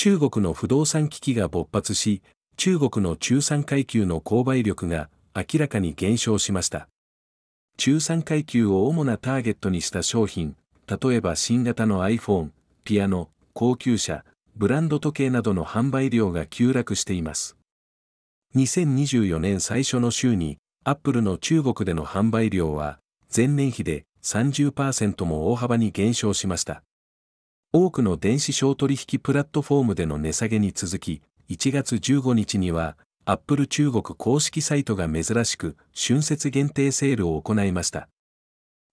中国の不動産危機が勃発し、中国の中産階級の購買力が明らかに減少しました。中産階級を主なターゲットにした商品、例えば新型の iPhone、ピアノ、高級車、ブランド時計などの販売量が急落しています。2024年最初の週に、アップルの中国での販売量は、前年比で30%も大幅に減少しました。多くの電子商取引プラットフォームでの値下げに続き、1月15日には、アップル中国公式サイトが珍しく、春節限定セールを行いました。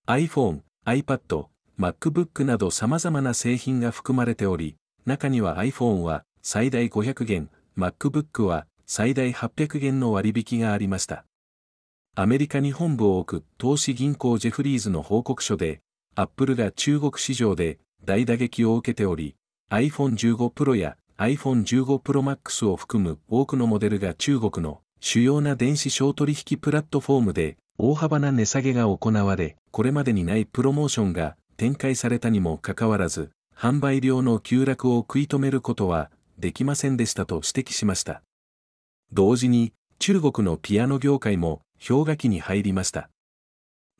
iPhone、iPad、MacBook など様々な製品が含まれており、中には iPhone は最大500元、MacBook は最大800元の割引がありました。アメリカに本部を置く投資銀行ジェフリーズの報告書で、アップルが中国市場で大打撃を受けており、iPhone15 Pro や iPhone15 Pro Max を含む多くのモデルが中国の主要な電子商取引プラットフォームで大幅な値下げが行われ、これまでにないプロモーションが展開されたにもかかわらず、販売量の急落を食い止めることはできませんでしたと指摘しました。同時に、中国のピアノ業界も氷河期に入りました。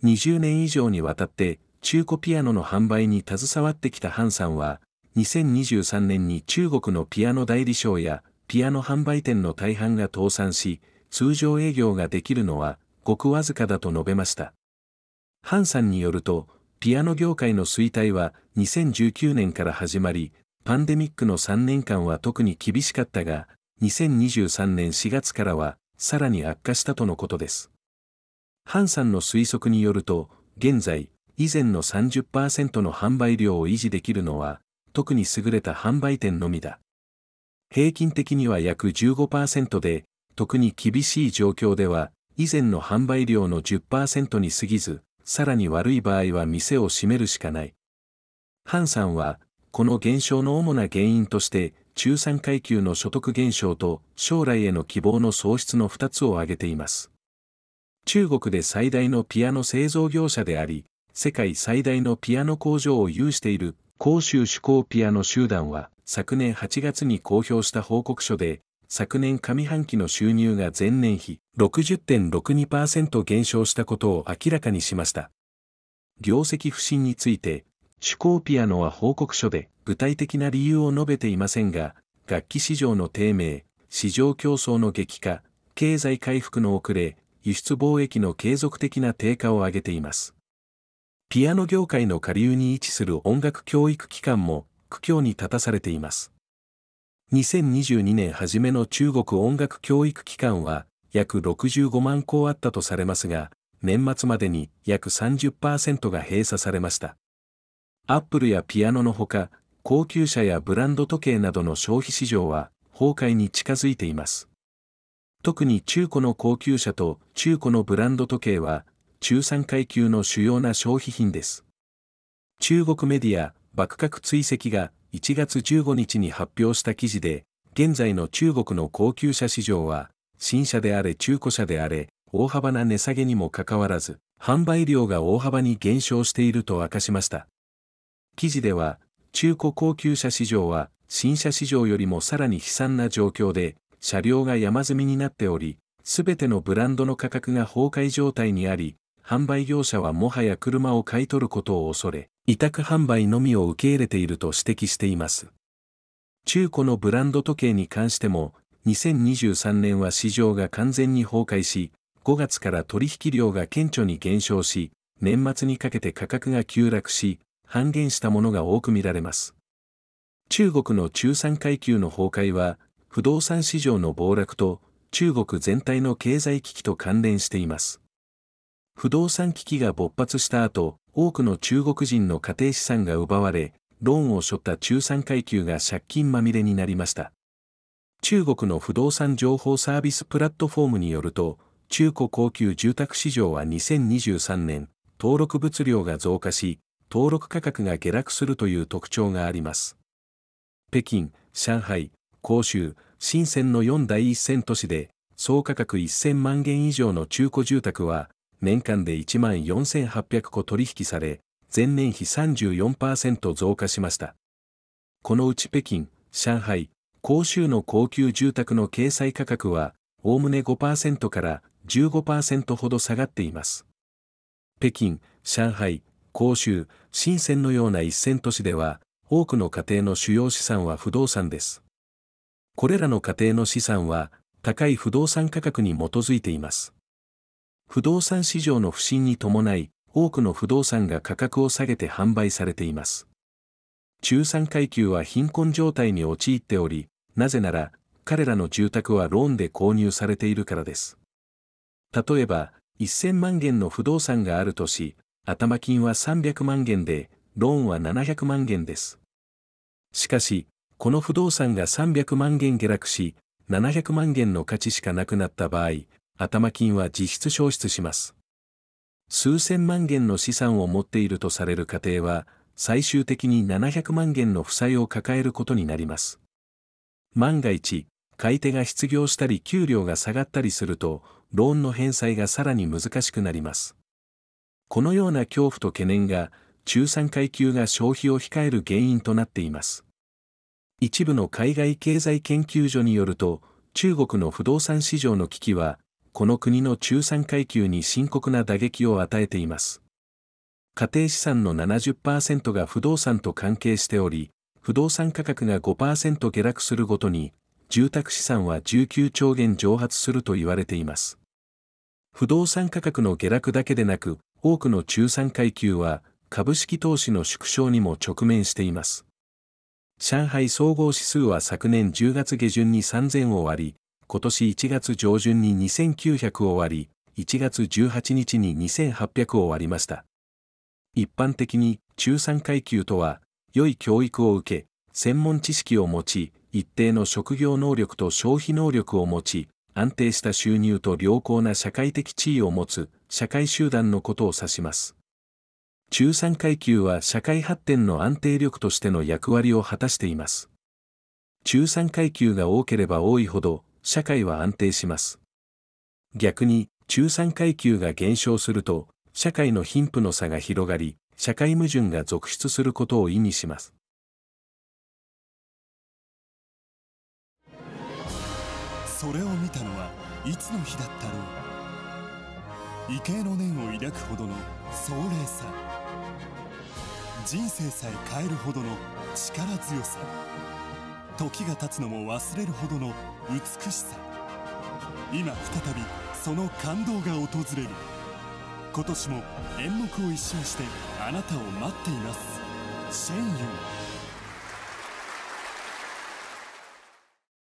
20年以上にわたって中古ピアノの販売に携わってきたハンさんは、2023年に中国のピアノ代理商やピアノ販売店の大半が倒産し、通常営業ができるのはごくわずかだと述べました。ハンさんによると、ピアノ業界の衰退は2019年から始まり、パンデミックの3年間は特に厳しかったが、2023年4月からはさらに悪化したとのことです。ハンさんの推測によると、現在、以前の30%の販売量を維持できるのは、特に優れた販売店のみだ。平均的には約15%で、特に厳しい状況では、以前の販売量の10%に過ぎず、さらに悪い場合は店を閉めるしかない。ハンさんは、この減少の主な原因として、中産階級の所得減少と将来への希望の喪失の2つを挙げています。中国で最大のピアノ製造業者であり、世界最大のピアノ工場を有している甲州手工ピアノ集団は昨年8月に公表した報告書で、昨年上半期の収入が前年比60.62%減少したことを明らかにしました。業績不振について、手工ピアノは報告書で具体的な理由を述べていませんが、楽器市場の低迷、市場競争の激化、経済回復の遅れ、輸出貿易の継続的な低下を挙げています。ピアノ業界の下流に位置する音楽教育機関も苦境に立たされています。2022年初めの中国音楽教育機関は約65万校あったとされますが、年末までに約30%が閉鎖されました。アップルやピアノのほか、高級車やブランド時計などの消費市場は崩壊に近づいています。特に中古の高級車と中古のブランド時計は中産階級の主要な消費品です。中国メディア、幕閣追跡が1月15日に発表した記事で、現在の中国の高級車市場は、新車であれ中古車であれ、大幅な値下げにもかかわらず、販売量が大幅に減少していると明かしました。記事では、中古高級車市場は、新車市場よりもさらに悲惨な状況で、車両が山積みになっており、すべてのブランドの価格が崩壊状態にあり、販売業者はもはや車を買い取ることを恐れ、委託販売のみを受け入れていると指摘しています。中古のブランド時計に関しても、2023年は市場が完全に崩壊し、5月から取引量が顕著に減少し、年末にかけて価格が急落し、半減したものが多く見られます。中国の中産階級の崩壊は、不動産市場の暴落と中国全体の経済危機と関連しています。不動産危機が勃発した後、多くの中国人の家庭資産が奪われ、ローンを背負った中産階級が借金まみれになりました。中国の不動産情報サービスプラットフォームによると、中古高級住宅市場は2023年、登録物量が増加し、登録価格が下落するという特徴があります。北京、上海、広州、深センの4大一線都市で、総価格1000万元以上の中古住宅は、年間で1万4800個取引され、前年比34%増加しました。このうち北京、上海、広州の高級住宅の掲載価格は、おおむね5%から15%ほど下がっています。北京、上海、広州、深センのような一線都市では、多くの家庭の主要資産は不動産です。これらの家庭の資産は、高い不動産価格に基づいています。不動産市場の不振に伴い、多くの不動産が価格を下げて販売されています。中産階級は貧困状態に陥っており、なぜなら、彼らの住宅はローンで購入されているからです。例えば、1000万元の不動産があるとし、頭金は300万元で、ローンは700万元です。しかし、この不動産が300万元下落し、700万元の価値しかなくなった場合、頭金は実質消失します。数千万元の資産を持っているとされる家庭は、最終的に700万元の負債を抱えることになります。万が一、買い手が失業したり給料が下がったりすると、ローンの返済がさらに難しくなります。このような恐怖と懸念が、中産階級が消費を控える原因となっています。一部の海外経済研究所によると、中国の不動産市場の危機は、この国の中産階級に深刻な打撃を与えています。家庭資産の70%が不動産と関係しており、不動産価格が5%下落するごとに、住宅資産は19兆元蒸発すると言われています。不動産価格の下落だけでなく、多くの中産階級は株式投資の縮小にも直面しています。上海総合指数は昨年10月下旬に3000を割り、今年1月上旬に2900を割り、1月18日に2800を割りました。一般的に中産階級とは、良い教育を受け、専門知識を持ち、一定の職業能力と消費能力を持ち、安定した収入と良好な社会的地位を持つ社会集団のことを指します。中産階級は社会発展の安定力としての役割を果たしています。中産階級が多ければ多いほど社会は安定します。逆に、中産階級が減少すると、社会の貧富の差が広がり、社会矛盾が続出することを意味します。それを見たのはいつの日だったろう畏敬の念を抱くほどの壮麗さ人生さえ変えるほどの力強さ時が経つのも忘れるほどの美しさ今再びその感動が訪れる今年も演目を一新してあなたを待っていますシェンユン